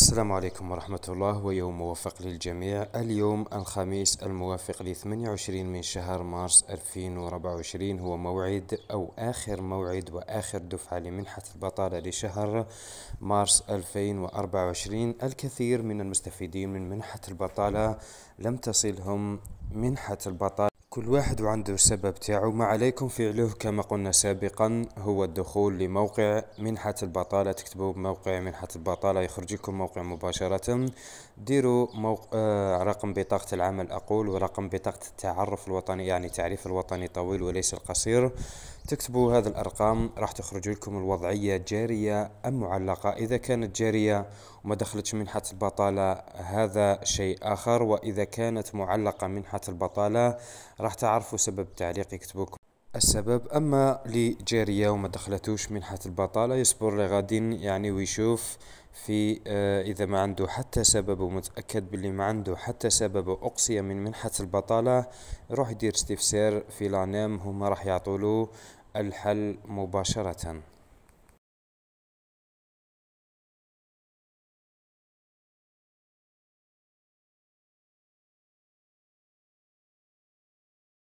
السلام عليكم ورحمة الله ويوم موفق للجميع اليوم الخميس الموافق ل 28 من شهر مارس 2024 هو موعد أو آخر موعد وآخر دفعة لمنحة البطالة لشهر مارس 2024 الكثير من المستفيدين من منحة البطالة لم تصلهم منحة البطالة كل واحد وعنده السبب تاعو ما عليكم فعلوه كما قلنا سابقا هو الدخول لموقع منحة البطالة تكتبوا موقع منحة البطالة يخرجكم موقع مباشرة ديروا موق... آه رقم بطاقة العمل أقول ورقم بطاقة التعرف الوطني يعني تعريف الوطني طويل وليس القصير تكتبوا هذا الأرقام راح تخرج لكم الوضعية جارية أم معلقة إذا كانت جارية وما دخلتش منحة البطالة هذا شيء آخر وإذا كانت معلقة منحة البطالة راح تعرفوا سبب التعليق يكتبوكم السبب أما لجارية وما دخلتوش منحة البطالة يصبر لغادين يعني ويشوف في آه، إذا ما عنده حتى سبب ومتأكد باللي ما عنده حتى سبب أقصي من منحة البطالة يروح يدير استفسار في لانام هما راح يعطولو الحل مباشرة